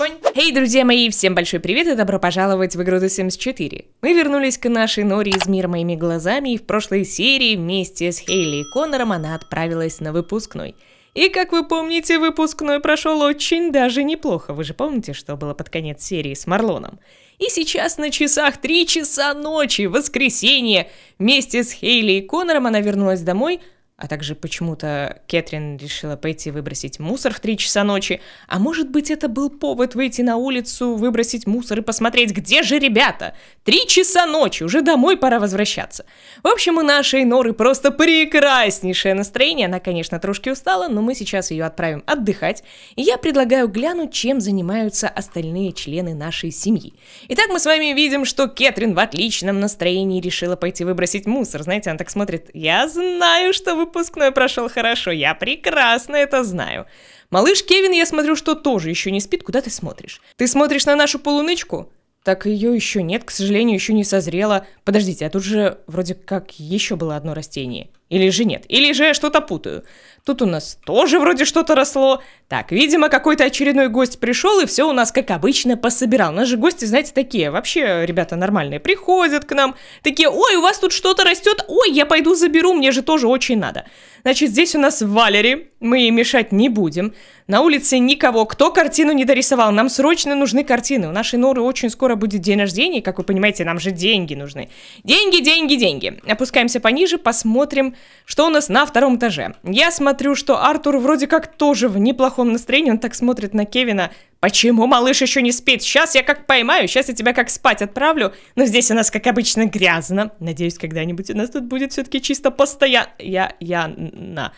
Эй, hey, друзья мои, всем большой привет и добро пожаловать в игру The Sims 4. Мы вернулись к нашей Нори из мира моими глазами, и в прошлой серии вместе с Хейли и Коннором она отправилась на выпускной. И, как вы помните, выпускной прошел очень даже неплохо. Вы же помните, что было под конец серии с Марлоном? И сейчас на часах 3 часа ночи, воскресенье. Вместе с Хейли и Коннором она вернулась домой, а также почему-то Кэтрин решила пойти выбросить мусор в три часа ночи. А может быть, это был повод выйти на улицу, выбросить мусор и посмотреть, где же ребята? Три часа ночи, уже домой пора возвращаться. В общем, у нашей Норы просто прекраснейшее настроение. Она, конечно, трошки устала, но мы сейчас ее отправим отдыхать. И я предлагаю глянуть, чем занимаются остальные члены нашей семьи. Итак, мы с вами видим, что Кэтрин в отличном настроении решила пойти выбросить мусор. Знаете, она так смотрит, я знаю, что вы выпускной прошел хорошо, я прекрасно это знаю. Малыш Кевин, я смотрю, что тоже еще не спит. Куда ты смотришь? Ты смотришь на нашу полунычку? Так ее еще нет, к сожалению, еще не созрела. Подождите, а тут же вроде как еще было одно растение. Или же нет? Или же я что-то путаю? Тут у нас тоже вроде что-то росло. Так, видимо, какой-то очередной гость пришел и все у нас, как обычно, пособирал. У нас же гости, знаете, такие вообще ребята нормальные. Приходят к нам, такие, ой, у вас тут что-то растет, ой, я пойду заберу, мне же тоже очень надо. Значит, здесь у нас Валери, мы ей мешать не будем. На улице никого, кто картину не дорисовал, нам срочно нужны картины. У нашей Норы очень скоро будет день рождения, и, как вы понимаете, нам же деньги нужны. Деньги, деньги, деньги. Опускаемся пониже, посмотрим, что у нас на втором этаже. Я смотрю, что Артур вроде как тоже в неплохом настроении, он так смотрит на Кевина. «Почему малыш еще не спит? Сейчас я как поймаю, сейчас я тебя как спать отправлю. Но здесь у нас, как обычно, грязно. Надеюсь, когда-нибудь у нас тут будет все-таки чисто постоянно...» Я... я... на...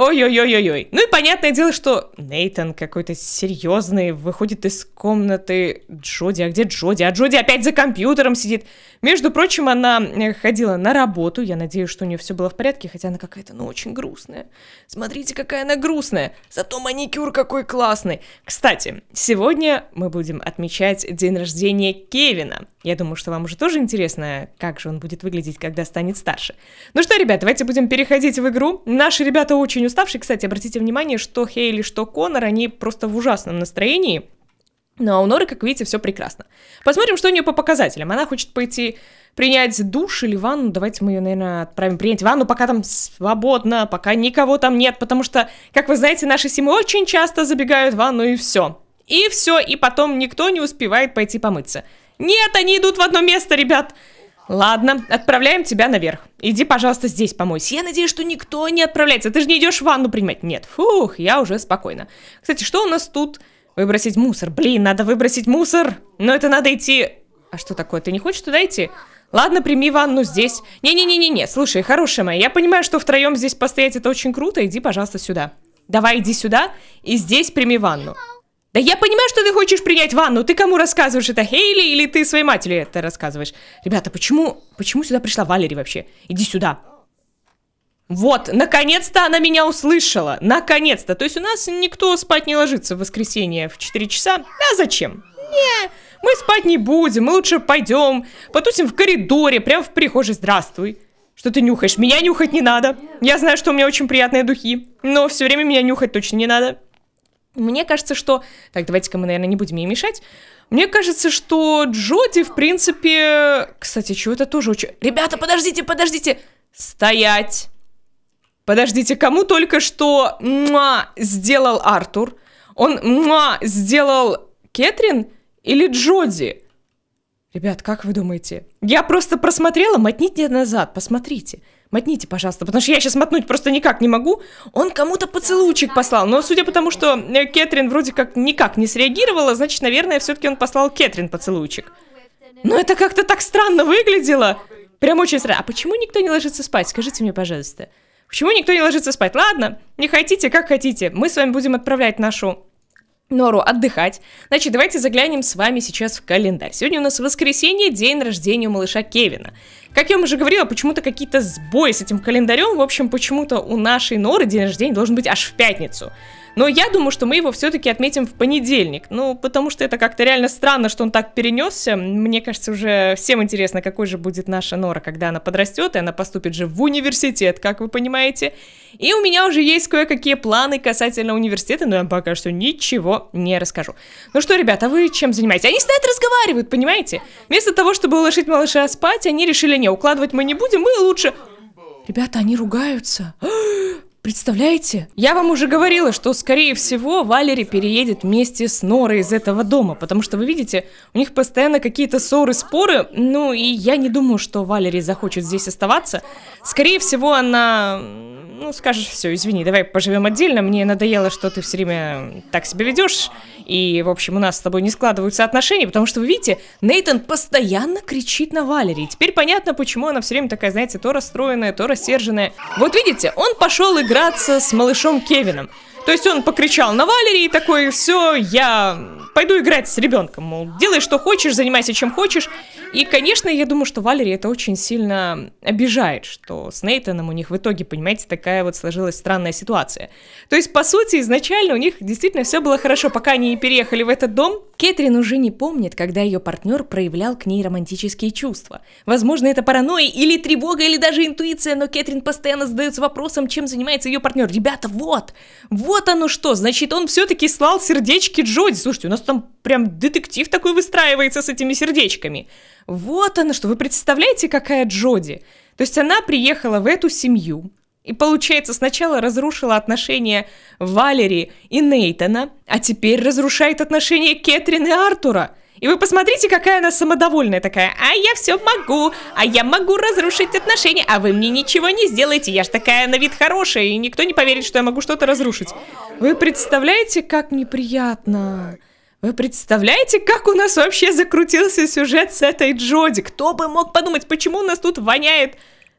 Ой-ой-ой-ой-ой. Ну и понятное дело, что Нейтан какой-то серьезный выходит из комнаты Джоди. А где Джоди? А Джоди опять за компьютером сидит. Между прочим, она э, ходила на работу. Я надеюсь, что у нее все было в порядке, хотя она какая-то, ну, очень грустная. Смотрите, какая она грустная. Зато маникюр какой классный. Кстати, сегодня мы будем отмечать день рождения Кевина. Я думаю, что вам уже тоже интересно, как же он будет выглядеть, когда станет старше. Ну что, ребят, давайте будем переходить в игру. Наши ребята очень уставшие. Кстати, обратите внимание, что Хейли, что Конор, они просто в ужасном настроении. Но у Норы, как видите, все прекрасно. Посмотрим, что у нее по показателям. Она хочет пойти принять душ или ванну. Давайте мы ее, наверное, отправим принять ванну, пока там свободно, пока никого там нет. Потому что, как вы знаете, наши семьи очень часто забегают в ванну и все. И все, и потом никто не успевает пойти помыться. Нет, они идут в одно место, ребят. Ладно, отправляем тебя наверх. Иди, пожалуйста, здесь помойся. Я надеюсь, что никто не отправляется. Ты же не идешь в ванну принимать. Нет, фух, я уже спокойно. Кстати, что у нас тут? Выбросить мусор. Блин, надо выбросить мусор. Но это надо идти... А что такое? Ты не хочешь туда идти? Ладно, прими ванну здесь. Не-не-не-не-не, слушай, хорошая моя, я понимаю, что втроем здесь постоять это очень круто, иди, пожалуйста, сюда. Давай, иди сюда и здесь прими ванну. Да я понимаю, что ты хочешь принять ванну. Ты кому рассказываешь это, Хейли, или ты своей матери это рассказываешь? Ребята, почему, почему сюда пришла Валери вообще? Иди сюда. Вот, наконец-то она меня услышала. Наконец-то. То есть у нас никто спать не ложится в воскресенье в 4 часа. А зачем? Не, мы спать не будем, мы лучше пойдем, потусим в коридоре, прямо в прихожей. Здравствуй. Что ты нюхаешь? Меня нюхать не надо. Я знаю, что у меня очень приятные духи, но все время меня нюхать точно не надо. Мне кажется, что... Так, давайте-ка мы, наверное, не будем ей мешать. Мне кажется, что Джоди, в принципе... Кстати, чего это тоже очень... Ребята, подождите, подождите! Стоять! Подождите, кому только что муа, сделал Артур? Он муа, сделал Кэтрин или Джоди? Ребят, как вы думаете? Я просто просмотрела, мотните назад, посмотрите. Мотните, пожалуйста, потому что я сейчас мотнуть просто никак не могу. Он кому-то поцелуйчик послал. Но судя по тому, что э, Кэтрин вроде как никак не среагировала, значит, наверное, все-таки он послал Кэтрин поцелуйчик. Но это как-то так странно выглядело. Прям очень странно. А почему никто не ложится спать? Скажите мне, пожалуйста. Почему никто не ложится спать? Ладно, не хотите, как хотите. Мы с вами будем отправлять нашу Нору отдыхать. Значит, давайте заглянем с вами сейчас в календарь. Сегодня у нас воскресенье, день рождения у малыша Кевина. Как я вам уже говорила, почему-то какие-то сбои с этим календарем. В общем, почему-то у нашей Норы день рождения должен быть аж в пятницу. Но я думаю, что мы его все-таки отметим в понедельник. Ну, потому что это как-то реально странно, что он так перенесся. Мне кажется, уже всем интересно, какой же будет наша Нора, когда она подрастет, и она поступит же в университет, как вы понимаете. И у меня уже есть кое-какие планы касательно университета, но я пока что ничего не расскажу. Ну что, ребята, вы чем занимаетесь? Они стоят разговаривают, понимаете? Вместо того, чтобы уложить малыша спать, они решили, не, укладывать мы не будем, мы лучше... Ребята, они ругаются. Представляете? Я вам уже говорила, что, скорее всего, Валери переедет вместе с Норой из этого дома, потому что, вы видите, у них постоянно какие-то ссоры, споры, ну и я не думаю, что Валери захочет здесь оставаться. Скорее всего, она ну, скажешь, все, извини, давай поживем отдельно, мне надоело, что ты все время так себя ведешь, и, в общем, у нас с тобой не складываются отношения, потому что, вы видите, Нейтан постоянно кричит на Валерии. Теперь понятно, почему она все время такая, знаете, то расстроенная, то рассерженная. Вот видите, он пошел играться с малышом Кевином. То есть он покричал на Валерии такой, все, я пойду играть с ребенком, мол, делай что хочешь, занимайся чем хочешь. И, конечно, я думаю, что Валерий это очень сильно обижает, что с Нейтаном у них в итоге, понимаете, такая вот сложилась странная ситуация. То есть, по сути, изначально у них действительно все было хорошо, пока они не переехали в этот дом, Кэтрин уже не помнит, когда ее партнер проявлял к ней романтические чувства. Возможно, это паранойя или тревога, или даже интуиция, но Кэтрин постоянно задается вопросом, чем занимается ее партнер. Ребята, вот! Вот оно что! Значит, он все-таки слал сердечки Джоди. Слушайте, у нас там прям детектив такой выстраивается с этими сердечками. Вот оно что! Вы представляете, какая Джоди? То есть она приехала в эту семью, и получается, сначала разрушила отношения Валери и Нейтона, а теперь разрушает отношения Кэтрин и Артура. И вы посмотрите, какая она самодовольная такая. А я все могу, а я могу разрушить отношения, а вы мне ничего не сделаете. Я ж такая на вид хорошая, и никто не поверит, что я могу что-то разрушить. Вы представляете, как неприятно? Вы представляете, как у нас вообще закрутился сюжет с этой Джоди? Кто бы мог подумать, почему у нас тут воняет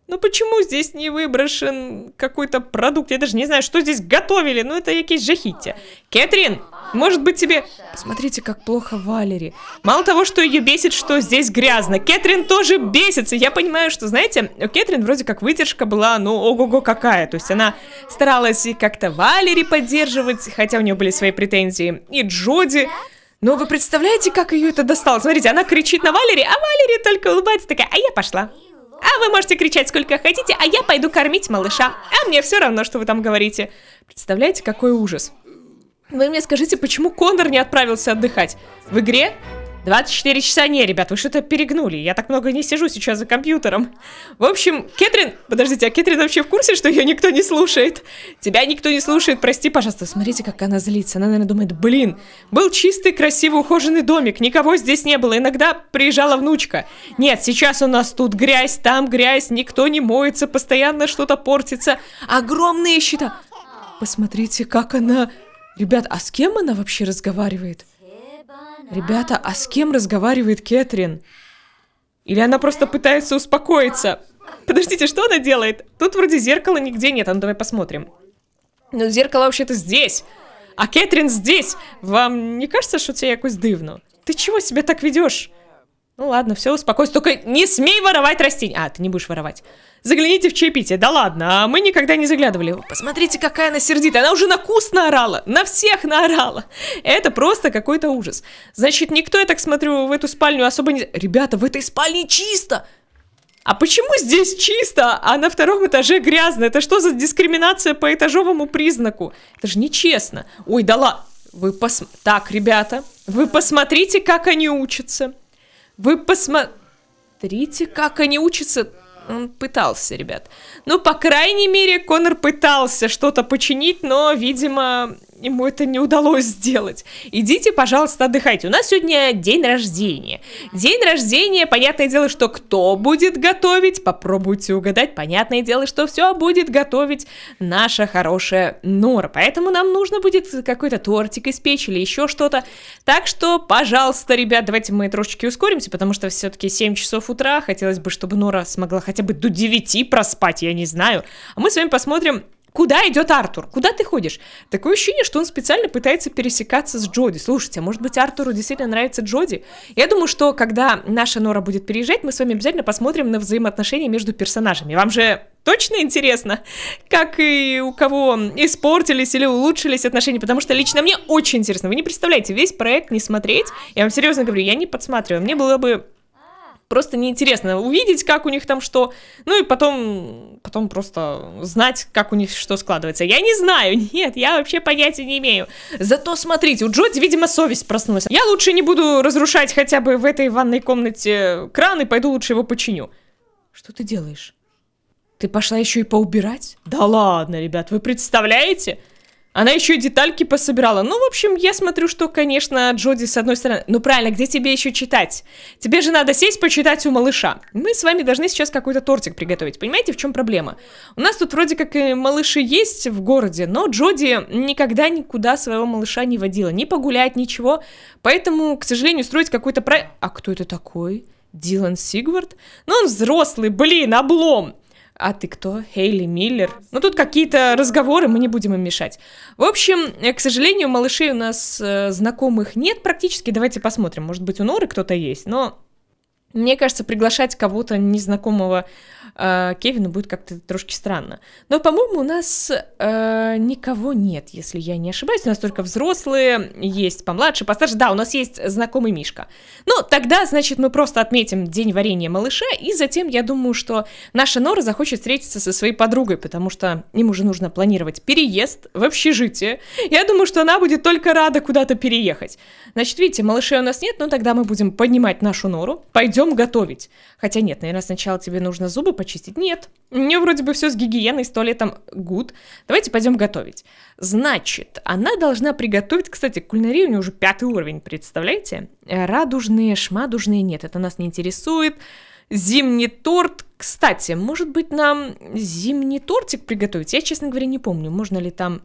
ну почему здесь не выброшен какой-то продукт? Я даже не знаю, что здесь готовили, но ну это якісь жахіття. Кэтрин, может быть тебе... Посмотрите, как плохо Валери. Мало того, что ее бесит, что здесь грязно. Кэтрин тоже бесится. Я понимаю, что, знаете, у Кэтрин вроде как выдержка была, ну, ого-го какая. То есть она старалась и как-то Валери поддерживать, хотя у нее были свои претензии. И Джоди... Но вы представляете, как ее это достало? Смотрите, она кричит на Валери, а Валери только улыбается, такая, а я пошла. А вы можете кричать сколько хотите, а я пойду кормить малыша. А мне все равно, что вы там говорите. Представляете, какой ужас. Вы мне скажите, почему Конор не отправился отдыхать? В игре 24 часа не, ребят, вы что-то перегнули. Я так много не сижу сейчас за компьютером. В общем, Кэтрин... Подождите, а Кэтрин вообще в курсе, что ее никто не слушает? Тебя никто не слушает, прости, пожалуйста. Смотрите, как она злится. Она, наверное, думает, блин, был чистый, красивый, ухоженный домик. Никого здесь не было. Иногда приезжала внучка. Нет, сейчас у нас тут грязь, там грязь. Никто не моется, постоянно что-то портится. Огромные счета. Посмотрите, как она... Ребят, а с кем она вообще разговаривает? Ребята, а с кем разговаривает Кэтрин? Или она просто пытается успокоиться? Подождите, что она делает? Тут вроде зеркала нигде нет, а ну давай посмотрим. Ну, зеркало вообще-то здесь. А Кэтрин здесь. Вам не кажется, что тебе якось дивно? Ты чего себя так ведешь? Ну ладно, все, успокойся, только не смей воровать растения. А, ты не будешь воровать. Загляните в чаепитие. Да ладно, а мы никогда не заглядывали. Посмотрите, какая она сердитая. Она уже на кус наорала. На всех наорала. Это просто какой-то ужас. Значит, никто, я так смотрю, в эту спальню особо не... Ребята, в этой спальне чисто. А почему здесь чисто, а на втором этаже грязно? Это что за дискриминация по этажовому признаку? Это же нечестно. Ой, да ладно. Вы пос... Так, ребята, вы посмотрите, как они учатся. Вы посмотрите, как они учатся. Он пытался, ребят. Ну, по крайней мере, Конор пытался что-то починить, но, видимо, ему это не удалось сделать. Идите, пожалуйста, отдыхайте. У нас сегодня день рождения. День рождения, понятное дело, что кто будет готовить, попробуйте угадать. Понятное дело, что все будет готовить наша хорошая Нора. Поэтому нам нужно будет какой-то тортик испечь или еще что-то. Так что, пожалуйста, ребят, давайте мы трошечки ускоримся, потому что все-таки 7 часов утра. Хотелось бы, чтобы Нора смогла хотя бы до 9 проспать, я не знаю. А мы с вами посмотрим, Куда идет Артур? Куда ты ходишь? Такое ощущение, что он специально пытается пересекаться с Джоди. Слушайте, а может быть Артуру действительно нравится Джоди? Я думаю, что когда наша Нора будет переезжать, мы с вами обязательно посмотрим на взаимоотношения между персонажами. Вам же точно интересно, как и у кого испортились или улучшились отношения, потому что лично мне очень интересно. Вы не представляете, весь проект не смотреть. Я вам серьезно говорю, я не подсматриваю. Мне было бы просто неинтересно увидеть, как у них там что, ну и потом, потом просто знать, как у них что складывается. Я не знаю, нет, я вообще понятия не имею. Зато смотрите, у Джоди, видимо, совесть проснулась. Я лучше не буду разрушать хотя бы в этой ванной комнате кран и пойду лучше его починю. Что ты делаешь? Ты пошла еще и поубирать? Да ладно, ребят, вы представляете? Она еще и детальки пособирала. Ну, в общем, я смотрю, что, конечно, Джоди с одной стороны... Ну, правильно, где тебе еще читать? Тебе же надо сесть почитать у малыша. Мы с вами должны сейчас какой-то тортик приготовить. Понимаете, в чем проблема? У нас тут вроде как и малыши есть в городе, но Джоди никогда никуда своего малыша не водила. Ни погулять, ничего. Поэтому, к сожалению, строить какой-то... Про... А кто это такой? Дилан Сигвард? Ну, он взрослый, блин, облом а ты кто? Хейли Миллер? Ну, тут какие-то разговоры, мы не будем им мешать. В общем, э, к сожалению, малышей у нас э, знакомых нет практически. Давайте посмотрим, может быть, у Норы кто-то есть, но мне кажется, приглашать кого-то незнакомого э, Кевину будет как-то трошки странно. Но, по-моему, у нас э, никого нет, если я не ошибаюсь. У нас только взрослые, есть помладше, постарше. Да, у нас есть знакомый Мишка. Ну, тогда, значит, мы просто отметим день варенья малыша, и затем, я думаю, что наша Нора захочет встретиться со своей подругой, потому что им уже нужно планировать переезд в общежитие. Я думаю, что она будет только рада куда-то переехать. Значит, видите, малышей у нас нет, но тогда мы будем поднимать нашу Нору, пойдем идем готовить. Хотя нет, наверное, сначала тебе нужно зубы почистить. Нет, мне вроде бы все с гигиеной, с туалетом гуд. Давайте пойдем готовить. Значит, она должна приготовить, кстати, кулинария у нее уже пятый уровень, представляете? Э, радужные, шмадужные, нет, это нас не интересует. Зимний торт, кстати, может быть, нам зимний тортик приготовить? Я, честно говоря, не помню, можно ли там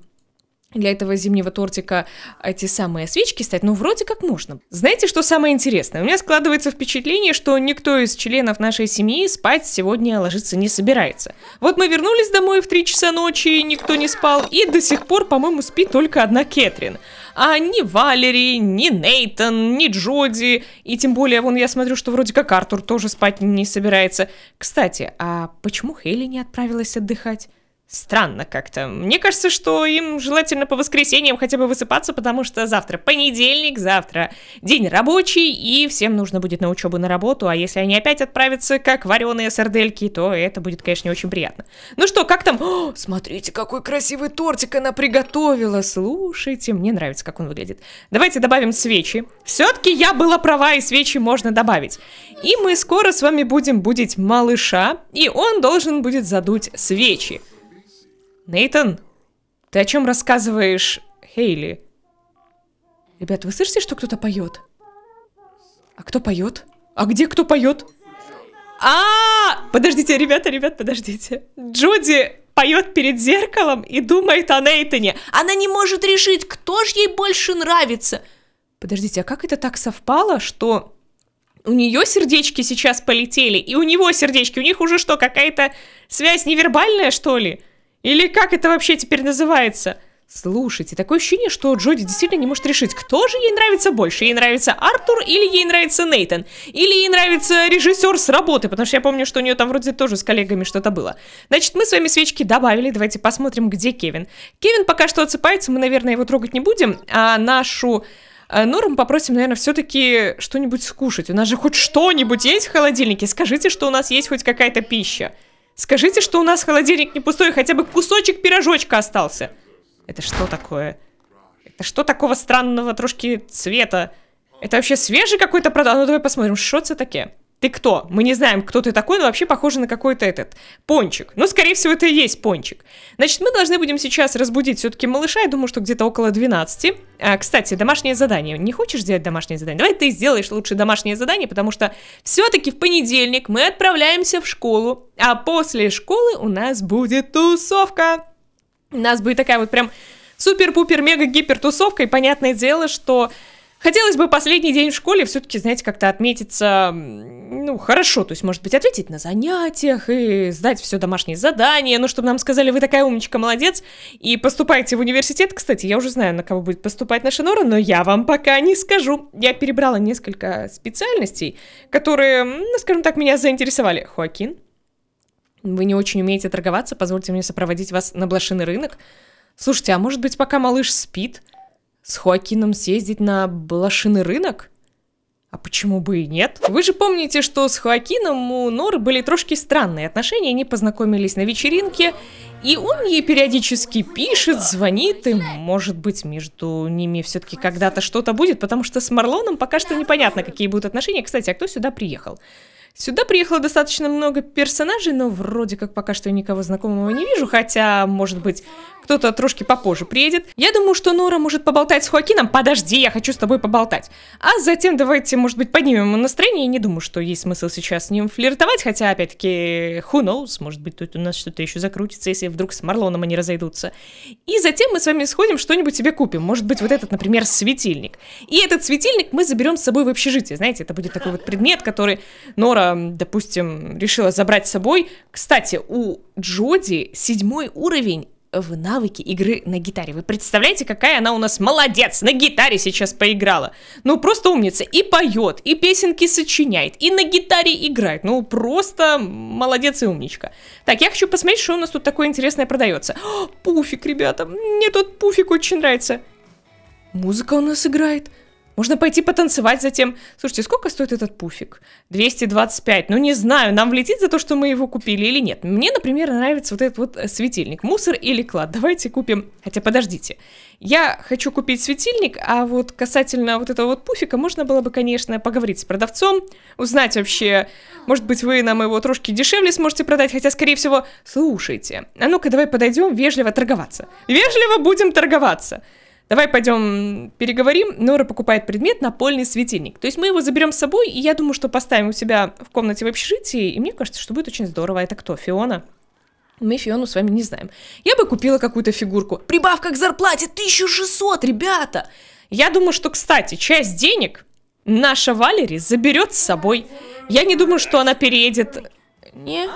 для этого зимнего тортика эти самые свечки ставить? Ну, вроде как можно. Знаете, что самое интересное? У меня складывается впечатление, что никто из членов нашей семьи спать сегодня ложиться не собирается. Вот мы вернулись домой в 3 часа ночи, никто не спал, и до сих пор, по-моему, спит только одна Кэтрин. А ни Валери, ни Нейтон, ни Джоди, и тем более, вон я смотрю, что вроде как Артур тоже спать не собирается. Кстати, а почему Хейли не отправилась отдыхать? Странно как-то. Мне кажется, что им желательно по воскресеньям хотя бы высыпаться, потому что завтра понедельник, завтра день рабочий, и всем нужно будет на учебу, на работу, а если они опять отправятся как вареные сардельки, то это будет, конечно, не очень приятно. Ну что, как там? О, смотрите, какой красивый тортик она приготовила! Слушайте, мне нравится, как он выглядит. Давайте добавим свечи. Все-таки я была права, и свечи можно добавить. И мы скоро с вами будем будить малыша, и он должен будет задуть свечи. Нейтан, ты о чем рассказываешь Хейли? Ребят, вы слышите, что кто-то поет? А кто поет? А где кто поет? А, -а, а Подождите, ребята, ребят, подождите. Джуди поет перед зеркалом и думает о Нейтане. Она не может решить, кто же ей больше нравится. Подождите, а как это так совпало, что у нее сердечки сейчас полетели, и у него сердечки? У них уже что, какая-то связь невербальная, что ли? Или как это вообще теперь называется? Слушайте, такое ощущение, что Джоди действительно не может решить, кто же ей нравится больше. Ей нравится Артур или ей нравится Нейтан? Или ей нравится режиссер с работы, потому что я помню, что у нее там вроде тоже с коллегами что-то было. Значит, мы с вами свечки добавили, давайте посмотрим, где Кевин. Кевин пока что отсыпается, мы, наверное, его трогать не будем, а нашу... Э, Норм попросим, наверное, все-таки что-нибудь скушать. У нас же хоть что-нибудь есть в холодильнике? Скажите, что у нас есть хоть какая-то пища. Скажите, что у нас холодильник не пустой, хотя бы кусочек пирожочка остался. Это что такое? Это что такого странного трошки цвета? Это вообще свежий какой-то продукт? Ну давай посмотрим, что это такое ты кто? Мы не знаем, кто ты такой, но вообще похоже на какой-то этот пончик. Ну, скорее всего, это и есть пончик. Значит, мы должны будем сейчас разбудить все-таки малыша, я думаю, что где-то около 12. А, кстати, домашнее задание. Не хочешь сделать домашнее задание? Давай ты сделаешь лучше домашнее задание, потому что все-таки в понедельник мы отправляемся в школу, а после школы у нас будет тусовка. У нас будет такая вот прям супер-пупер-мега-гипер тусовка, и понятное дело, что Хотелось бы последний день в школе все-таки, знаете, как-то отметиться, ну, хорошо, то есть, может быть, ответить на занятиях и сдать все домашние задания, ну, чтобы нам сказали, вы такая умничка, молодец, и поступайте в университет. Кстати, я уже знаю, на кого будет поступать наша Нора, но я вам пока не скажу. Я перебрала несколько специальностей, которые, ну, скажем так, меня заинтересовали. Хоакин, вы не очень умеете торговаться, позвольте мне сопроводить вас на блошиный рынок. Слушайте, а может быть, пока малыш спит, с Хоакином съездить на блошиный рынок? А почему бы и нет? Вы же помните, что с Хоакином у Норы были трошки странные отношения, они познакомились на вечеринке, и он ей периодически пишет, звонит, и может быть между ними все-таки когда-то что-то будет, потому что с Марлоном пока что непонятно, какие будут отношения. Кстати, а кто сюда приехал? Сюда приехало достаточно много персонажей, но вроде как пока что никого знакомого не вижу, хотя, может быть, кто-то трошки попозже приедет. Я думаю, что Нора может поболтать с Хоакином. Подожди, я хочу с тобой поболтать. А затем давайте, может быть, поднимем настроение. Я не думаю, что есть смысл сейчас с ним флиртовать, хотя, опять-таки, who knows, может быть, тут у нас что-то еще закрутится, если вдруг с Марлоном они разойдутся. И затем мы с вами сходим, что-нибудь себе купим. Может быть, вот этот, например, светильник. И этот светильник мы заберем с собой в общежитие. Знаете, это будет такой вот предмет, который Нора допустим, решила забрать с собой. Кстати, у Джоди седьмой уровень в навыке игры на гитаре. Вы представляете, какая она у нас молодец, на гитаре сейчас поиграла. Ну, просто умница. И поет, и песенки сочиняет, и на гитаре играет. Ну, просто молодец и умничка. Так, я хочу посмотреть, что у нас тут такое интересное продается. О, пуфик, ребята, мне тут пуфик очень нравится. Музыка у нас играет. Можно пойти потанцевать затем. Слушайте, сколько стоит этот пуфик? 225. Ну, не знаю, нам влетит за то, что мы его купили или нет. Мне, например, нравится вот этот вот э, светильник. Мусор или клад? Давайте купим... Хотя, подождите. Я хочу купить светильник, а вот касательно вот этого вот пуфика можно было бы, конечно, поговорить с продавцом, узнать вообще, может быть, вы нам его трошки дешевле сможете продать, хотя, скорее всего, слушайте. А ну-ка, давай подойдем вежливо торговаться. Вежливо будем торговаться давай пойдем переговорим. Нора покупает предмет напольный светильник. То есть мы его заберем с собой, и я думаю, что поставим у себя в комнате в общежитии, и мне кажется, что будет очень здорово. Это кто, Фиона? Мы Фиону с вами не знаем. Я бы купила какую-то фигурку. Прибавка к зарплате 1600, ребята! Я думаю, что, кстати, часть денег наша Валери заберет с собой. Я не думаю, что она переедет... Не?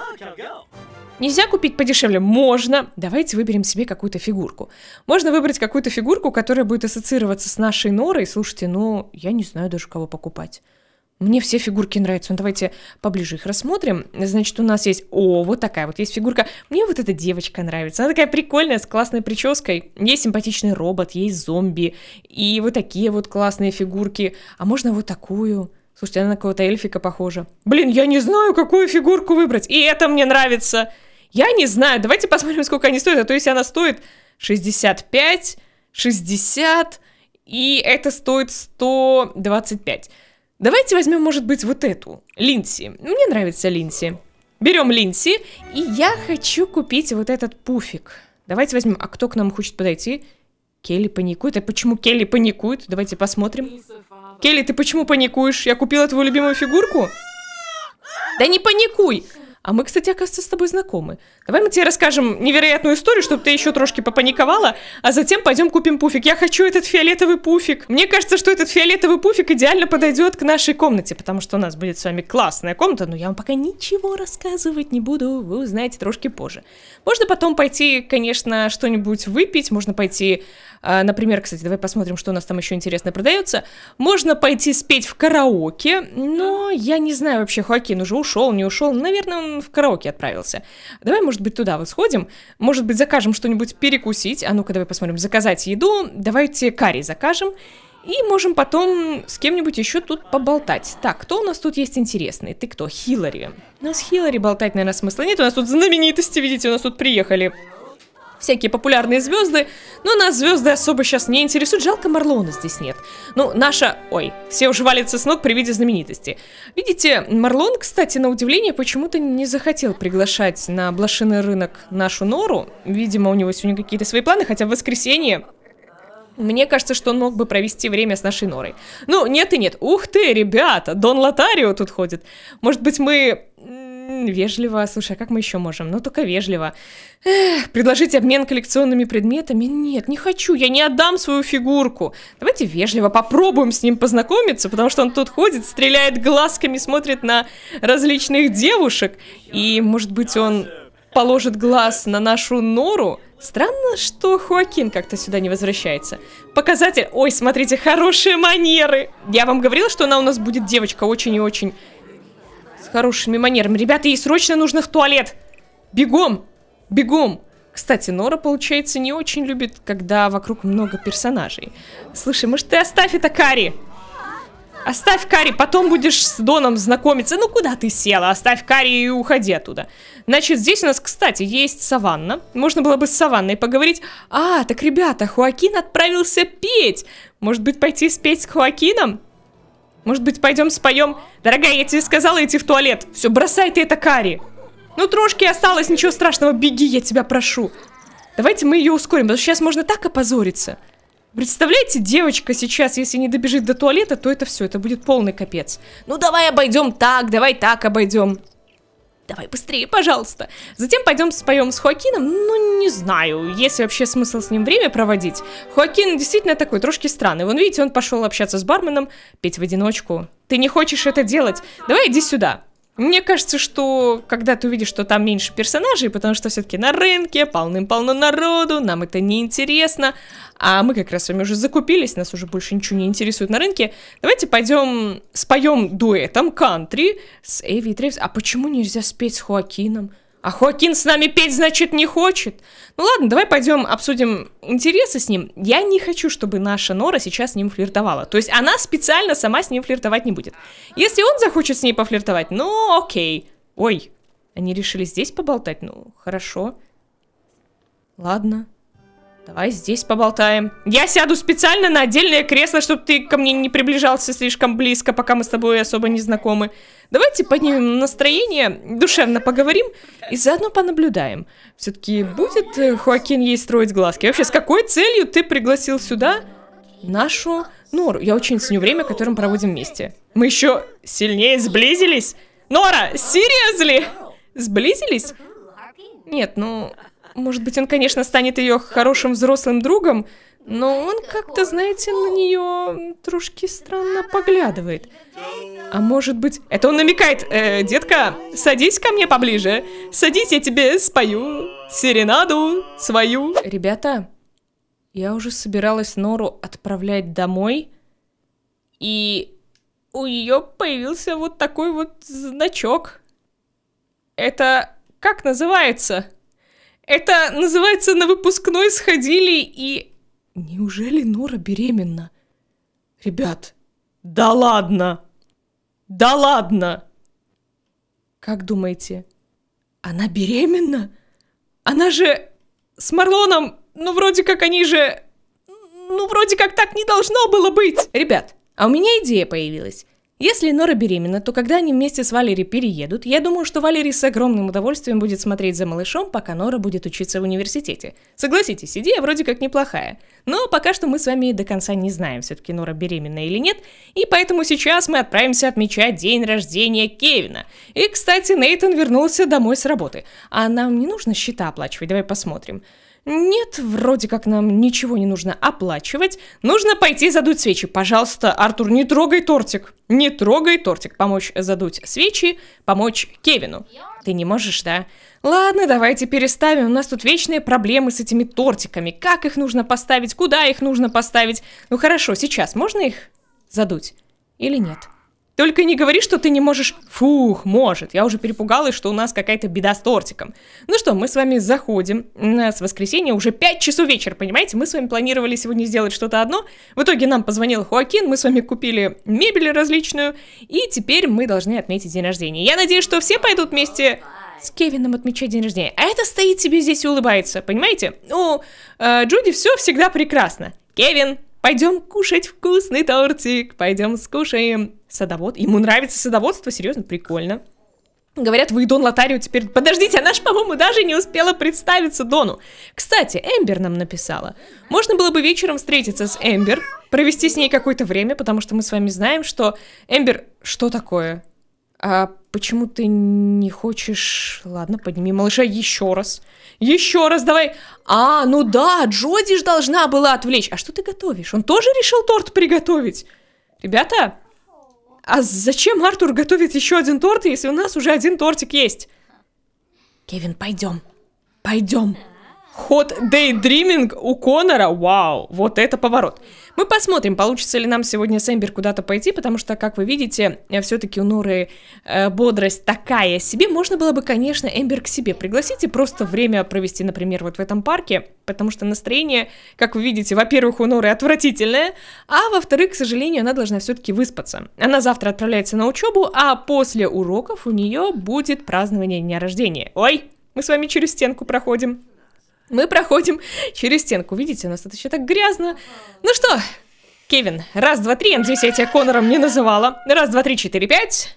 Нельзя купить подешевле? Можно. Давайте выберем себе какую-то фигурку. Можно выбрать какую-то фигурку, которая будет ассоциироваться с нашей норой. Слушайте, ну, я не знаю даже, кого покупать. Мне все фигурки нравятся. Ну, давайте поближе их рассмотрим. Значит, у нас есть... О, вот такая вот есть фигурка. Мне вот эта девочка нравится. Она такая прикольная, с классной прической. Есть симпатичный робот, есть зомби. И вот такие вот классные фигурки. А можно вот такую? Слушайте, она на кого то эльфика похожа. Блин, я не знаю, какую фигурку выбрать. И это мне нравится. Я не знаю, давайте посмотрим, сколько они стоят. А то есть она стоит 65, 60, и это стоит 125. Давайте возьмем, может быть, вот эту, Линси. Мне нравится Линси. Берем Линси, и я хочу купить вот этот пуфик. Давайте возьмем, а кто к нам хочет подойти? Келли паникует. А почему Келли паникует? Давайте посмотрим. Келли, ты почему паникуешь? Я купила твою любимую фигурку? Да не паникуй! А мы, кстати, оказывается, с тобой знакомы. Давай мы тебе расскажем невероятную историю, чтобы ты еще трошки попаниковала, а затем пойдем купим пуфик. Я хочу этот фиолетовый пуфик. Мне кажется, что этот фиолетовый пуфик идеально подойдет к нашей комнате, потому что у нас будет с вами классная комната, но я вам пока ничего рассказывать не буду, вы узнаете трошки позже. Можно потом пойти, конечно, что-нибудь выпить, можно пойти а, например, кстати, давай посмотрим, что у нас там еще интересно продается. Можно пойти спеть в караоке, но я не знаю вообще, Хоакин уже ушел, не ушел. Наверное, он в караоке отправился. Давай, может быть, туда вот сходим. Может быть, закажем что-нибудь перекусить. А ну-ка, давай посмотрим. Заказать еду. Давайте карри закажем. И можем потом с кем-нибудь еще тут поболтать. Так, кто у нас тут есть интересный? Ты кто? Хиллари. У нас Хиллари болтать, наверное, смысла нет. У нас тут знаменитости, видите, у нас тут приехали всякие популярные звезды, но нас звезды особо сейчас не интересуют, жалко Марлона здесь нет. Ну, наша... Ой, все уже валятся с ног при виде знаменитости. Видите, Марлон, кстати, на удивление, почему-то не захотел приглашать на блошиный рынок нашу Нору. Видимо, у него сегодня какие-то свои планы, хотя в воскресенье мне кажется, что он мог бы провести время с нашей Норой. Ну, нет и нет. Ух ты, ребята, Дон Лотарио тут ходит. Может быть, мы вежливо, слушай, а как мы еще можем? Ну, только вежливо. Эх, предложить обмен коллекционными предметами? Нет, не хочу, я не отдам свою фигурку. Давайте вежливо попробуем с ним познакомиться, потому что он тут ходит, стреляет глазками, смотрит на различных девушек. И, может быть, он положит глаз на нашу нору? Странно, что Хоакин как-то сюда не возвращается. Показатель... Ой, смотрите, хорошие манеры! Я вам говорила, что она у нас будет девочка очень и очень хорошими манерами. Ребята, ей срочно нужно в туалет. Бегом! Бегом! Кстати, Нора, получается, не очень любит, когда вокруг много персонажей. Слушай, может, ты оставь это Кари? Оставь Кари, потом будешь с Доном знакомиться. Ну, куда ты села? Оставь Кари и уходи оттуда. Значит, здесь у нас, кстати, есть Саванна. Можно было бы с Саванной поговорить. А, так, ребята, Хуакин отправился петь. Может быть, пойти спеть с Хуакином? Может быть, пойдем споем? Дорогая, я тебе сказала идти в туалет. Все, бросай ты это кари. Ну, трошки осталось, ничего страшного, беги, я тебя прошу. Давайте мы ее ускорим, потому что сейчас можно так опозориться. Представляете, девочка сейчас, если не добежит до туалета, то это все, это будет полный капец. Ну, давай обойдем так, давай так обойдем давай быстрее, пожалуйста. Затем пойдем споем с Хоакином, ну, не знаю, есть ли вообще смысл с ним время проводить. Хоакин действительно такой, трошки странный. Вон, видите, он пошел общаться с барменом, петь в одиночку. Ты не хочешь это делать? Давай иди сюда. Мне кажется, что когда ты увидишь, что там меньше персонажей, потому что все-таки на рынке полным-полно народу, нам это не интересно, а мы как раз с вами уже закупились, нас уже больше ничего не интересует на рынке, давайте пойдем споем дуэтом кантри с Эви и Тревис. А почему нельзя спеть с Хоакином? А Хоакин с нами петь, значит, не хочет. Ну ладно, давай пойдем обсудим интересы с ним. Я не хочу, чтобы наша Нора сейчас с ним флиртовала. То есть она специально сама с ним флиртовать не будет. Если он захочет с ней пофлиртовать, ну окей. Ой, они решили здесь поболтать? Ну, хорошо. Ладно. Давай здесь поболтаем. Я сяду специально на отдельное кресло, чтобы ты ко мне не приближался слишком близко, пока мы с тобой особо не знакомы. Давайте поднимем настроение, душевно поговорим и заодно понаблюдаем. Все-таки будет э, Хоакин ей строить глазки? Вообще, с какой целью ты пригласил сюда нашу Нору? Я очень ценю время, которым проводим вместе. Мы еще сильнее сблизились. Нора, серьезно? Сблизились? Нет, ну... Может быть, он, конечно, станет ее хорошим взрослым другом, но он как-то, знаете, на нее трушки странно поглядывает. А может быть, это он намекает, э, детка, садись ко мне поближе, садись, я тебе спою серенаду свою. Ребята, я уже собиралась Нору отправлять домой, и у нее появился вот такой вот значок. Это как называется? Это называется на выпускной сходили и... Неужели Нора беременна? Ребят, да ладно! Да ладно! Как думаете, она беременна? Она же с Марлоном, ну вроде как они же... Ну вроде как так не должно было быть! Ребят, а у меня идея появилась. Если Нора беременна, то когда они вместе с Валери переедут, я думаю, что Валерий с огромным удовольствием будет смотреть за малышом, пока Нора будет учиться в университете. Согласитесь, идея вроде как неплохая. Но пока что мы с вами до конца не знаем, все-таки Нора беременна или нет, и поэтому сейчас мы отправимся отмечать день рождения Кевина. И, кстати, Нейтан вернулся домой с работы. А нам не нужно счета оплачивать, давай посмотрим. Нет, вроде как нам ничего не нужно оплачивать. Нужно пойти задуть свечи. Пожалуйста, Артур, не трогай тортик. Не трогай тортик. Помочь задуть свечи, помочь Кевину. Ты не можешь, да? Ладно, давайте переставим. У нас тут вечные проблемы с этими тортиками. Как их нужно поставить? Куда их нужно поставить? Ну хорошо, сейчас можно их задуть или нет? Только не говори, что ты не можешь. Фух, может. Я уже перепугалась, что у нас какая-то беда с тортиком. Ну что, мы с вами заходим. У нас воскресенье уже 5 часов вечера, понимаете? Мы с вами планировали сегодня сделать что-то одно. В итоге нам позвонил Хуакин, мы с вами купили мебель различную. И теперь мы должны отметить день рождения. Я надеюсь, что все пойдут вместе с Кевином отмечать день рождения. А это стоит себе здесь и улыбается, понимаете? Ну, э, Джуди все всегда прекрасно. Кевин, Пойдем кушать вкусный тортик, пойдем скушаем. Садовод, ему нравится садоводство, серьезно, прикольно. Говорят, вы и Дон Лотарио теперь... Подождите, она ж, по-моему, даже не успела представиться Дону. Кстати, Эмбер нам написала. Можно было бы вечером встретиться с Эмбер, провести с ней какое-то время, потому что мы с вами знаем, что... Эмбер, что такое? А, почему ты не хочешь... Ладно, подними малыша еще раз. Еще раз давай. А, ну да, Джоди ж должна была отвлечь. А что ты готовишь? Он тоже решил торт приготовить? Ребята, а зачем Артур готовит еще один торт, если у нас уже один тортик есть? Кевин, пойдем. Пойдем. Ход дейдриминг у Конора? Вау, вот это поворот. Мы посмотрим, получится ли нам сегодня с Эмбер куда-то пойти, потому что, как вы видите, э, все-таки у Норы э, бодрость такая себе. Можно было бы, конечно, Эмбер к себе пригласить и просто время провести, например, вот в этом парке, потому что настроение, как вы видите, во-первых, у Норы отвратительное, а во-вторых, к сожалению, она должна все-таки выспаться. Она завтра отправляется на учебу, а после уроков у нее будет празднование дня рождения. Ой, мы с вами через стенку проходим мы проходим через стенку. Видите, у нас тут еще так грязно. Ну что, Кевин, раз, два, три. Надеюсь, я тебя Конором не называла. Раз, два, три, четыре, пять.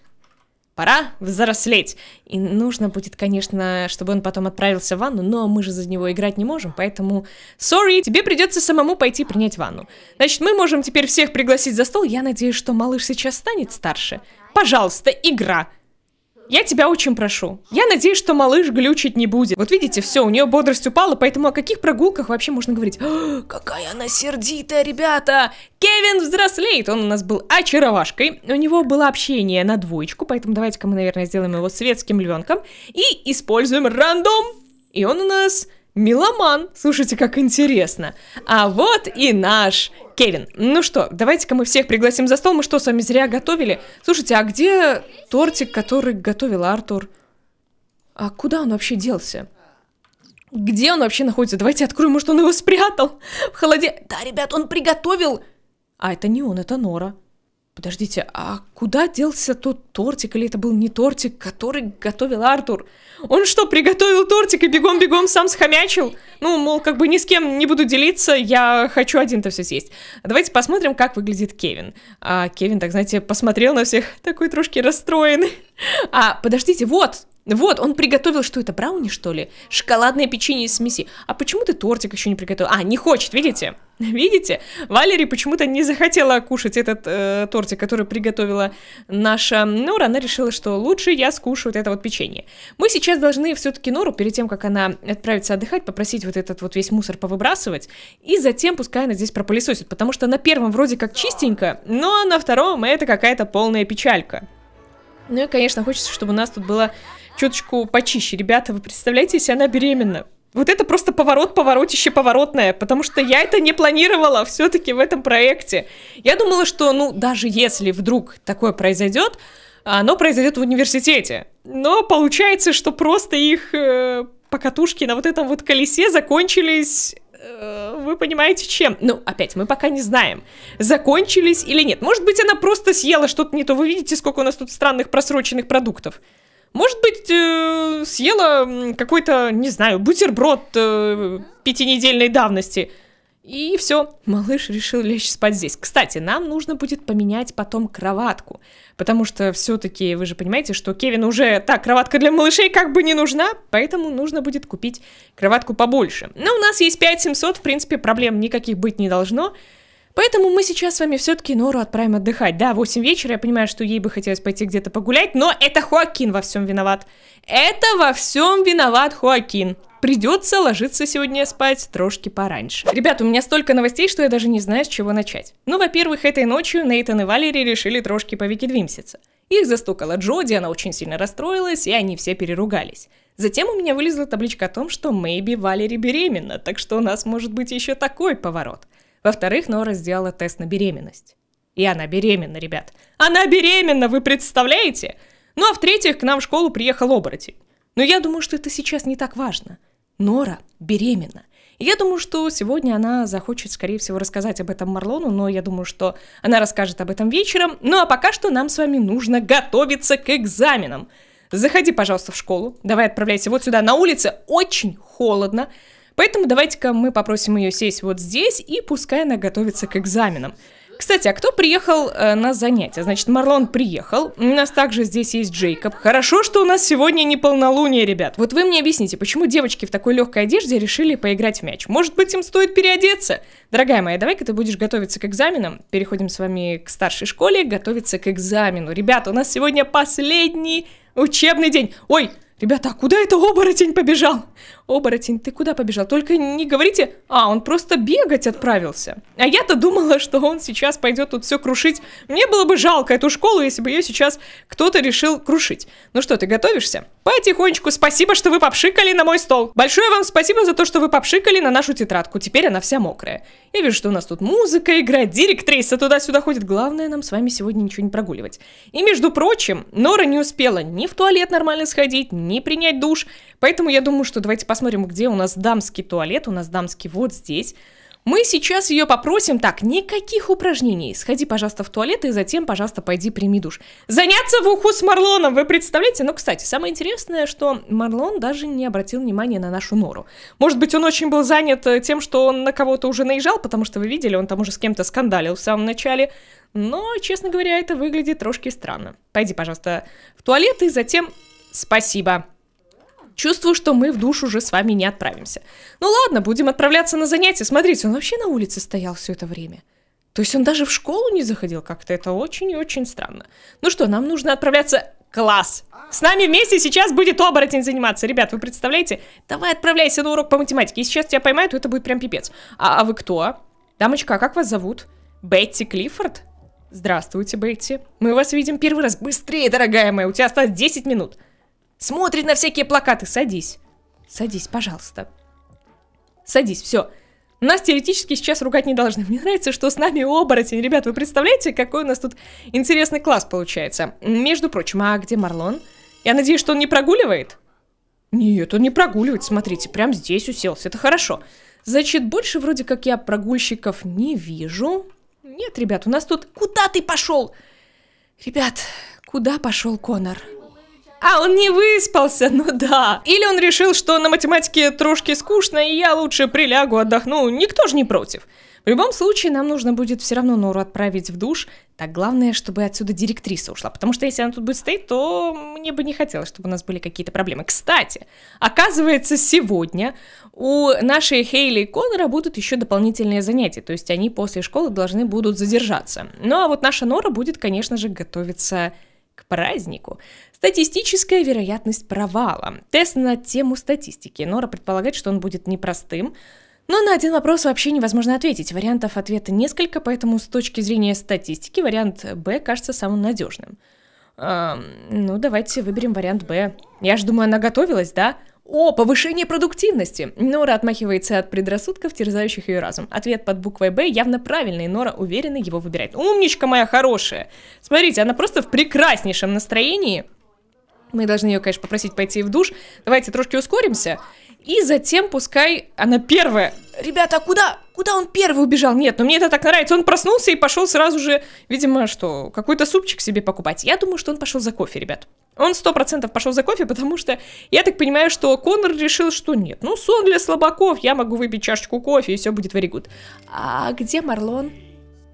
Пора взрослеть. И нужно будет, конечно, чтобы он потом отправился в ванну, но мы же за него играть не можем, поэтому... Sorry, тебе придется самому пойти принять ванну. Значит, мы можем теперь всех пригласить за стол. Я надеюсь, что малыш сейчас станет старше. Пожалуйста, игра. Я тебя очень прошу. Я надеюсь, что малыш глючить не будет. Вот видите, все, у нее бодрость упала, поэтому о каких прогулках вообще можно говорить? Какая она сердитая, ребята! Кевин взрослеет! Он у нас был очаровашкой, у него было общение на двоечку, поэтому давайте-ка мы, наверное, сделаем его светским львенком и используем рандом. И он у нас Миломан, слушайте, как интересно. А вот и наш Кевин. Ну что, давайте-ка мы всех пригласим за стол. Мы что, с вами зря готовили? Слушайте, а где тортик, который готовил Артур? А куда он вообще делся? Где он вообще находится? Давайте откроем, может, он его спрятал в холоде. Да, ребят, он приготовил... А это не он, это Нора. Подождите, а куда делся тот тортик, или это был не тортик, который готовил Артур? Он что, приготовил тортик и бегом-бегом сам схомячил? Ну, мол, как бы ни с кем не буду делиться, я хочу один-то все съесть. Давайте посмотрим, как выглядит Кевин. А Кевин, так знаете, посмотрел на всех, такой трошки расстроенный. А, подождите, вот, вот, он приготовил, что это, брауни, что ли? Шоколадное печенье из смеси. А почему ты тортик еще не приготовил? А, не хочет, видите? Видите? Валерий почему-то не захотела кушать этот э, тортик, который приготовила наша Нора. Она решила, что лучше я скушаю вот это вот печенье. Мы сейчас должны все-таки Нору, перед тем, как она отправится отдыхать, попросить вот этот вот весь мусор повыбрасывать. И затем пускай она здесь пропылесосит. Потому что на первом вроде как чистенько, но на втором это какая-то полная печалька. Ну и, конечно, хочется, чтобы у нас тут было чуточку почище. Ребята, вы представляете, если она беременна? Вот это просто поворот, поворотище, поворотное, потому что я это не планировала все-таки в этом проекте. Я думала, что, ну, даже если вдруг такое произойдет, оно произойдет в университете. Но получается, что просто их э, покатушки на вот этом вот колесе закончились э, вы понимаете, чем? Ну, опять, мы пока не знаем, закончились или нет. Может быть, она просто съела что-то не то. Вы видите, сколько у нас тут странных просроченных продуктов. Может быть, э, съела какой-то, не знаю, бутерброд э, пятинедельной давности. И все, малыш решил лечь спать здесь. Кстати, нам нужно будет поменять потом кроватку, потому что все-таки вы же понимаете, что Кевин уже так кроватка для малышей как бы не нужна, поэтому нужно будет купить кроватку побольше. Но у нас есть 5700, в принципе, проблем никаких быть не должно. Поэтому мы сейчас с вами все-таки Нору отправим отдыхать. Да, 8 вечера, я понимаю, что ей бы хотелось пойти где-то погулять, но это Хоакин во всем виноват. Это во всем виноват Хоакин. Придется ложиться сегодня спать трошки пораньше. Ребят, у меня столько новостей, что я даже не знаю, с чего начать. Ну, во-первых, этой ночью Нейтан и Валери решили трошки повикидвимситься. Их застукала Джоди, она очень сильно расстроилась, и они все переругались. Затем у меня вылезла табличка о том, что Мэйби Валери беременна, так что у нас может быть еще такой поворот. Во-вторых, Нора сделала тест на беременность. И она беременна, ребят. Она беременна, вы представляете? Ну а в-третьих, к нам в школу приехал оборотень. Но я думаю, что это сейчас не так важно. Нора беременна. И я думаю, что сегодня она захочет, скорее всего, рассказать об этом Марлону, но я думаю, что она расскажет об этом вечером. Ну а пока что нам с вами нужно готовиться к экзаменам. Заходи, пожалуйста, в школу. Давай отправляйся вот сюда на улице. Очень холодно. Поэтому давайте-ка мы попросим ее сесть вот здесь, и пускай она готовится к экзаменам. Кстати, а кто приехал э, на занятия? Значит, Марлон приехал. У нас также здесь есть Джейкоб. Хорошо, что у нас сегодня не полнолуние, ребят. Вот вы мне объясните, почему девочки в такой легкой одежде решили поиграть в мяч? Может быть, им стоит переодеться? Дорогая моя, давай-ка ты будешь готовиться к экзаменам. Переходим с вами к старшей школе, готовиться к экзамену. ребят. у нас сегодня последний учебный день. Ой, ребята, а куда это оборотень побежал? «Оборотень, ты куда побежал? Только не говорите, а, он просто бегать отправился». А я-то думала, что он сейчас пойдет тут все крушить. Мне было бы жалко эту школу, если бы ее сейчас кто-то решил крушить. Ну что, ты готовишься? Потихонечку спасибо, что вы попшикали на мой стол. Большое вам спасибо за то, что вы попшикали на нашу тетрадку. Теперь она вся мокрая. Я вижу, что у нас тут музыка, игра, директриса туда-сюда ходит. Главное, нам с вами сегодня ничего не прогуливать. И, между прочим, Нора не успела ни в туалет нормально сходить, ни принять душ. Поэтому я думаю, что давайте посмотрим, где у нас дамский туалет. У нас дамский вот здесь. Мы сейчас ее попросим, так, никаких упражнений. Сходи, пожалуйста, в туалет и затем, пожалуйста, пойди прими душ. Заняться в уху с Марлоном, вы представляете? Ну, кстати, самое интересное, что Марлон даже не обратил внимания на нашу нору. Может быть, он очень был занят э, тем, что он на кого-то уже наезжал, потому что вы видели, он там уже с кем-то скандалил в самом начале. Но, честно говоря, это выглядит трошки странно. Пойди, пожалуйста, в туалет и затем... Спасибо. Чувствую, что мы в душ уже с вами не отправимся. Ну ладно, будем отправляться на занятия. Смотрите, он вообще на улице стоял все это время. То есть он даже в школу не заходил как-то. Это очень и очень странно. Ну что, нам нужно отправляться... Класс! С нами вместе сейчас будет оборотень заниматься. Ребят, вы представляете? Давай отправляйся на урок по математике. Если сейчас тебя поймают, то это будет прям пипец. А, а вы кто? Дамочка, а как вас зовут? Бетти Клиффорд? Здравствуйте, Бетти. Мы вас видим первый раз. Быстрее, дорогая моя, у тебя осталось 10 минут. Смотрит на всякие плакаты. Садись. Садись, пожалуйста. Садись, все. Нас теоретически сейчас ругать не должны. Мне нравится, что с нами оборотень. Ребят, вы представляете, какой у нас тут интересный класс получается? Между прочим, а где Марлон? Я надеюсь, что он не прогуливает? Нет, он не прогуливает, смотрите, прям здесь уселся, это хорошо. Значит, больше вроде как я прогульщиков не вижу. Нет, ребят, у нас тут... Куда ты пошел? Ребят, куда пошел Конор? а он не выспался, ну да. Или он решил, что на математике трошки скучно, и я лучше прилягу, отдохну, никто же не против. В любом случае, нам нужно будет все равно Нору отправить в душ. Так главное, чтобы отсюда директриса ушла. Потому что если она тут будет стоять, то мне бы не хотелось, чтобы у нас были какие-то проблемы. Кстати, оказывается, сегодня у нашей Хейли и Конора будут еще дополнительные занятия. То есть они после школы должны будут задержаться. Ну а вот наша Нора будет, конечно же, готовиться к празднику. Статистическая вероятность провала. Тест на тему статистики. Нора предполагает, что он будет непростым, но на один вопрос вообще невозможно ответить. Вариантов ответа несколько, поэтому с точки зрения статистики вариант Б кажется самым надежным. Эм, ну, давайте выберем вариант Б. Я же думаю, она готовилась, да? О, повышение продуктивности! Нора отмахивается от предрассудков, терзающих ее разум. Ответ под буквой «Б» явно правильный, Нора уверенно его выбирает. Умничка моя хорошая! Смотрите, она просто в прекраснейшем настроении. Мы должны ее, конечно, попросить пойти в душ. Давайте трошки ускоримся. И затем пускай она первая. Ребята, а куда? Куда он первый убежал? Нет, ну мне это так нравится. Он проснулся и пошел сразу же, видимо, что, какой-то супчик себе покупать. Я думаю, что он пошел за кофе, ребят. Он сто процентов пошел за кофе, потому что я так понимаю, что Конор решил, что нет. Ну, сон для слабаков, я могу выпить чашечку кофе, и все будет very good. А где Марлон?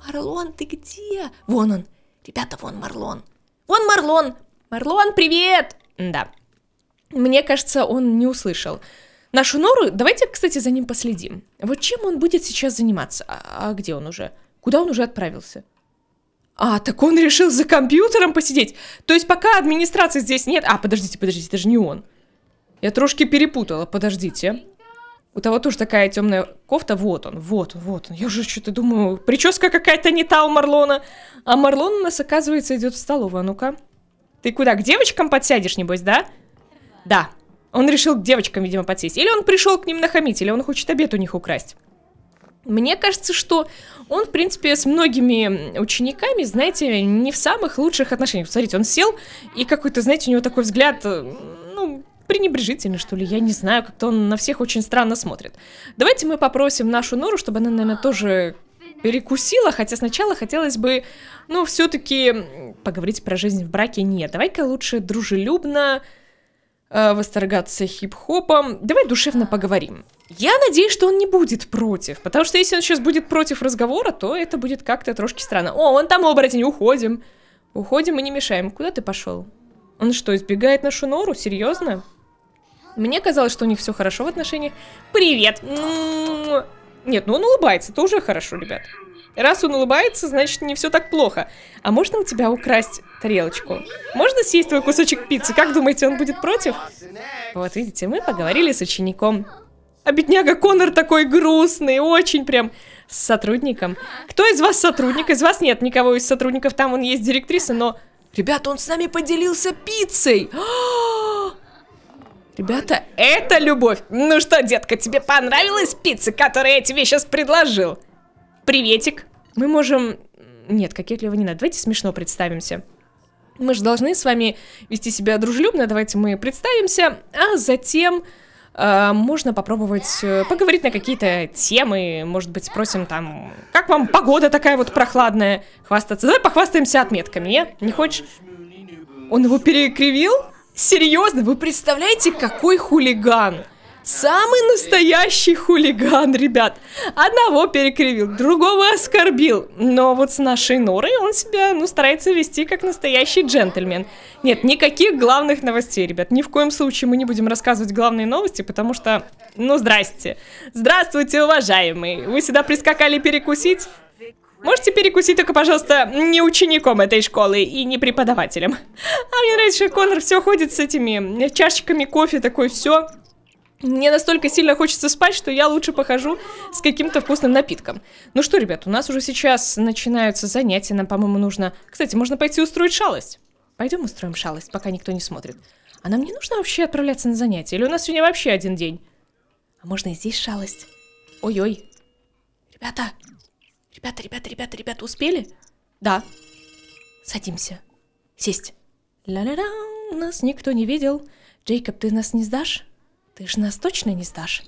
Марлон, ты где? Вон он. Ребята, вон Марлон. Вон Марлон! Марлон, привет! Да. Мне кажется, он не услышал. Нашу нору, давайте, кстати, за ним последим. Вот чем он будет сейчас заниматься? А, а где он уже? Куда он уже отправился? А, так он решил за компьютером посидеть. То есть пока администрации здесь нет... А, подождите, подождите, это же не он. Я трошки перепутала, подождите. У того тоже такая темная кофта. Вот он, вот он, вот он. Я уже что-то думаю, прическа какая-то не та у Марлона. А Марлон у нас, оказывается, идет в столовую. А ну-ка. Ты куда, к девочкам подсядешь, небось, да? Да. Он решил к девочкам, видимо, подсесть. Или он пришел к ним нахамить, или он хочет обед у них украсть. Мне кажется, что он, в принципе, с многими учениками, знаете, не в самых лучших отношениях. Смотрите, он сел, и какой-то, знаете, у него такой взгляд, э, ну, пренебрежительный, что ли, я не знаю, как-то он на всех очень странно смотрит. Давайте мы попросим нашу Нору, чтобы она, наверное, тоже перекусила, хотя сначала хотелось бы, ну, все-таки поговорить про жизнь в браке. Нет, давай-ка лучше дружелюбно Э, восторгаться хип-хопом. Давай душевно поговорим. Я надеюсь, что он не будет против, потому что если он сейчас будет против разговора, то это будет как-то трошки странно. О, он там оборотень, уходим. Уходим и не мешаем. Куда ты пошел? Он что, избегает нашу нору? Серьезно? Мне казалось, что у них все хорошо в отношениях. Привет! М-м-м. Нет, ну он улыбается, это уже хорошо, ребят. Раз он улыбается, значит, не все так плохо. А можно у тебя украсть тарелочку? Можно съесть твой кусочек пиццы? Как думаете, он будет против? Вот видите, мы поговорили с учеником. А бедняга Конор такой грустный, очень прям с сотрудником. Кто из вас сотрудник? Из вас нет никого из сотрудников, там он есть директриса, но... Ребята, он с нами поделился пиццей! Ребята, это любовь! Ну что, детка, тебе понравилась пицца, которую я тебе сейчас предложил? Приветик! мы можем... Нет, кокетливо не надо. Давайте смешно представимся. Мы же должны с вами вести себя дружелюбно. Давайте мы представимся, а затем э, можно попробовать э, поговорить на какие-то темы. Может быть, спросим там, как вам погода такая вот прохладная? Хвастаться. Давай похвастаемся отметками, не? Не хочешь? Он его перекривил? Серьезно, вы представляете, какой хулиган? Самый настоящий хулиган, ребят. Одного перекривил, другого оскорбил. Но вот с нашей Норой он себя, ну, старается вести как настоящий джентльмен. Нет, никаких главных новостей, ребят. Ни в коем случае мы не будем рассказывать главные новости, потому что... Ну, здрасте. Здравствуйте, уважаемые. Вы сюда прискакали перекусить? Можете перекусить только, пожалуйста, не учеником этой школы и не преподавателем. А мне нравится, что Конор все ходит с этими чашечками кофе, такой все. Мне настолько сильно хочется спать, что я лучше похожу с каким-то вкусным напитком. Ну что, ребят, у нас уже сейчас начинаются занятия, нам, по-моему, нужно... Кстати, можно пойти устроить шалость. Пойдем устроим шалость, пока никто не смотрит. А нам не нужно вообще отправляться на занятия? Или у нас сегодня вообще один день? А можно и здесь шалость? Ой-ой. Ребята! Ребята, ребята, ребята, ребята, успели? Да. Садимся. Сесть. Ля-ля-ля, нас никто не видел. Джейкоб, ты нас не сдашь? Ты ж нас точно не сдашь?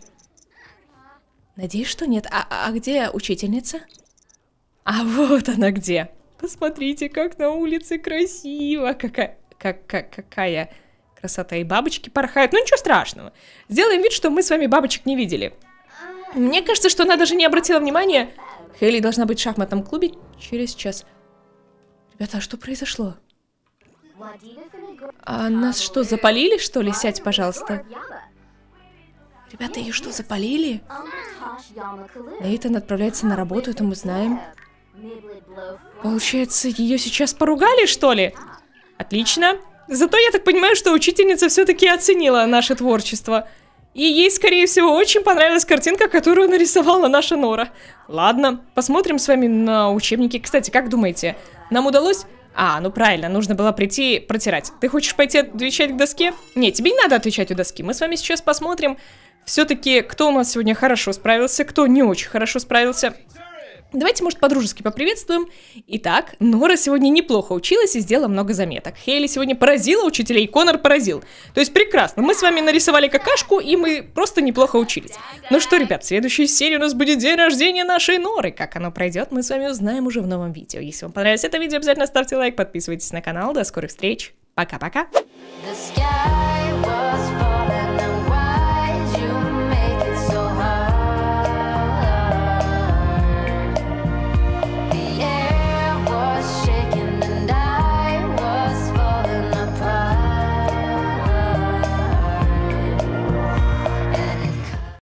Надеюсь, что нет. А, а, а где учительница? А вот она где. Посмотрите, как на улице красиво. Какая, как, как, какая красота. И бабочки порхают. Ну ничего страшного. Сделаем вид, что мы с вами бабочек не видели. Мне кажется, что она даже не обратила внимания. Хейли должна быть в шахматном клубе через час. Ребята, а что произошло? А нас что, запалили, что ли? Сядь, пожалуйста. Ребята, ее что, запалили? Нейтан отправляется на работу, это мы знаем. Получается, ее сейчас поругали, что ли? Отлично. Зато я так понимаю, что учительница все-таки оценила наше творчество. И ей, скорее всего, очень понравилась картинка, которую нарисовала наша Нора. Ладно, посмотрим с вами на учебники. Кстати, как думаете, нам удалось... А, ну правильно, нужно было прийти протирать. Ты хочешь пойти отвечать к доске? Не, тебе не надо отвечать у доски. Мы с вами сейчас посмотрим, все-таки, кто у нас сегодня хорошо справился, кто не очень хорошо справился. Давайте, может, по-дружески поприветствуем. Итак, Нора сегодня неплохо училась и сделала много заметок. Хейли сегодня поразила учителей, Конор поразил. То есть прекрасно, мы с вами нарисовали какашку, и мы просто неплохо учились. Ну что, ребят, в следующей серии у нас будет день рождения нашей Норы. Как оно пройдет, мы с вами узнаем уже в новом видео. Если вам понравилось это видео, обязательно ставьте лайк, подписывайтесь на канал. До скорых встреч. Пока-пока.